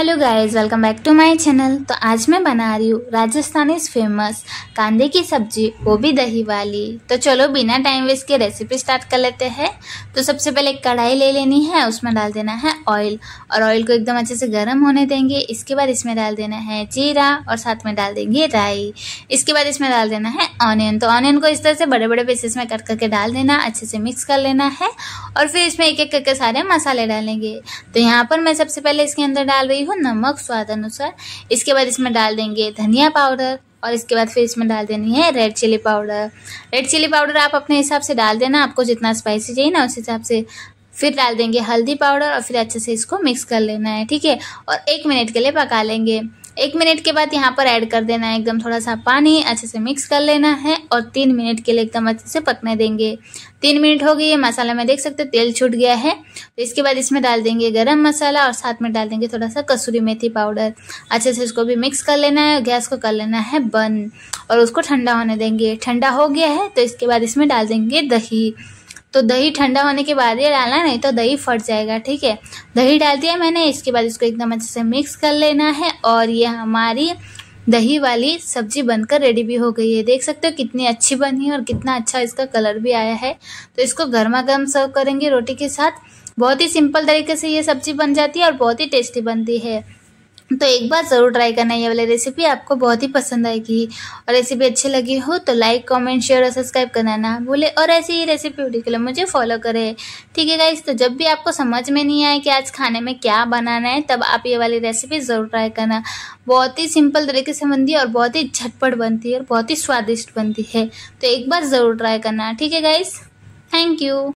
hello guys welcome back to my channel तो आज मैं बना रही हूँ राजस्थानी फेमस कांदे की सब्जी वो भी दही वाली तो चलो बिना टाइम वेस्ट के रेसिपी स्टार्ट कर लेते हैं तो सबसे पहले एक कढ़ाई ले लेनी है उसमें डाल देना है ऑयल और ऑयल को एकदम अच्छे से गर्म होने देंगे इसके बाद इसमें डाल देना है जीरा और साथ में डाल देंगे राई इसके बाद इसमें डाल देना है ऑनियन तो ऑनियन को इस तरह से बड़े बड़े पीसेस में कट करके डाल देना अच्छे से मिक्स कर लेना है और फिर इसमें एक एक करके सारे मसाले डालेंगे तो यहाँ पर मैं सबसे पहले इसके अंदर डाल रही हूँ नमक स्वाद अनुसार इसके बाद इसमें डाल देंगे धनिया पाउडर और इसके बाद फिर इसमें डाल देनी है red chilli powder red chilli powder आप अपने हिसाब से डाल देना आपको जितना स्पाइसी चाहिए ना उस हिसाब से फिर डाल देंगे हल्दी पाउडर और फिर अच्छे से इसको मिक्स कर लेना है ठीक है और एक मिनट के लिए पका लेंगे एक मिनट के बाद यहाँ पर ऐड कर देना है एकदम थोड़ा सा पानी अच्छे से मिक्स कर लेना है और तीन मिनट के लिए एकदम अच्छे से पकने देंगे तीन मिनट हो गई है मसाला में देख सकते तेल छूट गया है तो इसके बाद इसमें डाल देंगे गरम मसाला और साथ में डाल देंगे थोड़ा सा कसूरी मेथी पाउडर अच्छे से इसको भी मिक्स कर लेना है गैस को कर लेना है बंद और उसको ठंडा होने देंगे ठंडा हो गया है तो इसके बाद इसमें डाल देंगे दही तो दही ठंडा होने के बाद ये डालना नहीं तो दही फट जाएगा ठीक है दही डाल दिया मैंने इसके बाद इसको एकदम अच्छे से मिक्स कर लेना है और ये हमारी दही वाली सब्जी बनकर रेडी भी हो गई है देख सकते हो कितनी अच्छी बनी है और कितना अच्छा इसका कलर भी आया है तो इसको गर्मा गर्म सर्व करेंगे रोटी के साथ बहुत ही सिंपल तरीके से ये सब्जी बन जाती है और बहुत ही टेस्टी बनती है तो एक बार ज़रूर ट्राई करना ये वाली रेसिपी आपको बहुत ही पसंद आएगी और रेसिपी अच्छी लगी हो तो लाइक कमेंट शेयर और सब्सक्राइब करना ना भूले और ऐसी ही रेसिपी वीडियो के लिए मुझे फॉलो करें ठीक है गाइस तो जब भी आपको समझ में नहीं आए कि आज खाने में क्या बनाना है तब आप ये वाली रेसिपी ज़रूर ट्राई करना बहुत ही सिंपल तरीके से बनती है और बहुत ही झटपट बनती है और बहुत ही स्वादिष्ट बनती है तो एक बार ज़रूर ट्राई करना ठीक है गाइस थैंक यू